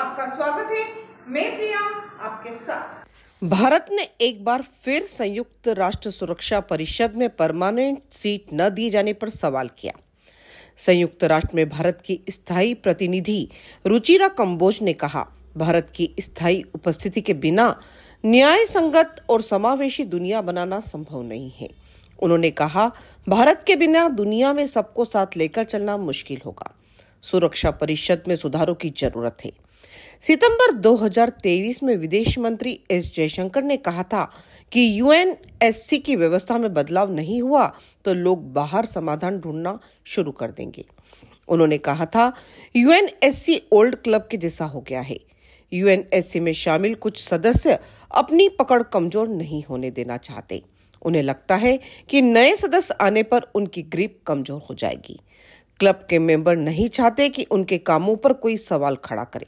आपका स्वागत है मैं प्रिया आपके साथ भारत ने एक बार फिर संयुक्त राष्ट्र सुरक्षा परिषद में परमानेंट सीट न दिए जाने पर सवाल किया संयुक्त राष्ट्र में भारत की स्थायी प्रतिनिधि रुचिरा कंबोज ने कहा भारत की स्थायी उपस्थिति के बिना न्याय संगत और समावेशी दुनिया बनाना संभव नहीं है उन्होंने कहा भारत के बिना दुनिया में सबको साथ लेकर चलना मुश्किल होगा सुरक्षा परिषद में सुधारों की जरूरत है सितंबर 2023 में विदेश मंत्री एस जयशंकर ने कहा था कि यूएनएससी की व्यवस्था में बदलाव नहीं हुआ तो लोग बाहर समाधान ढूंढना शुरू कर देंगे उन्होंने कहा था यूएनएससी ओल्ड क्लब के जैसा हो गया है यूएनएससी में शामिल कुछ सदस्य अपनी पकड़ कमजोर नहीं होने देना चाहते उन्हें लगता है कि नए सदस्य आने पर उनकी ग्रिप कमजोर हो जाएगी क्लब के मेंबर नहीं चाहते कि उनके कामों पर कोई सवाल खड़ा करे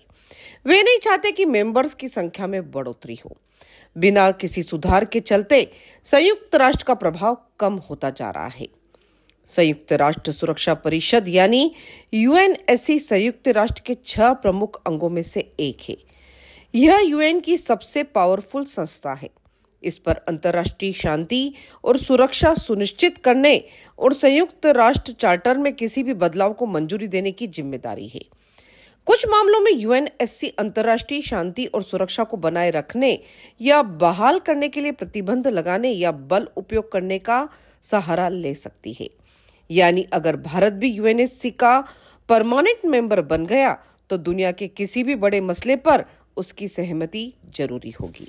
वे नहीं चाहते कि मेंबर्स की संख्या में बढ़ोतरी हो बिना किसी सुधार के चलते संयुक्त राष्ट्र का प्रभाव कम होता जा रहा है संयुक्त राष्ट्र सुरक्षा परिषद यानी यूएनएससी संयुक्त राष्ट्र के छह प्रमुख अंगों में से एक है यह यूएन की सबसे पावरफुल संस्था है इस पर अंतर्राष्ट्रीय शांति और सुरक्षा सुनिश्चित करने और संयुक्त राष्ट्र चार्टर में किसी भी बदलाव को मंजूरी देने की जिम्मेदारी है कुछ मामलों में यूएनएससी अंतर्राष्ट्रीय शांति और सुरक्षा को बनाए रखने या बहाल करने के लिए प्रतिबंध लगाने या बल उपयोग करने का सहारा ले सकती है यानी अगर भारत भी यूएनएससी का परमानेंट मेंबर बन गया तो दुनिया के किसी भी बड़े मसले पर उसकी सहमति जरूरी होगी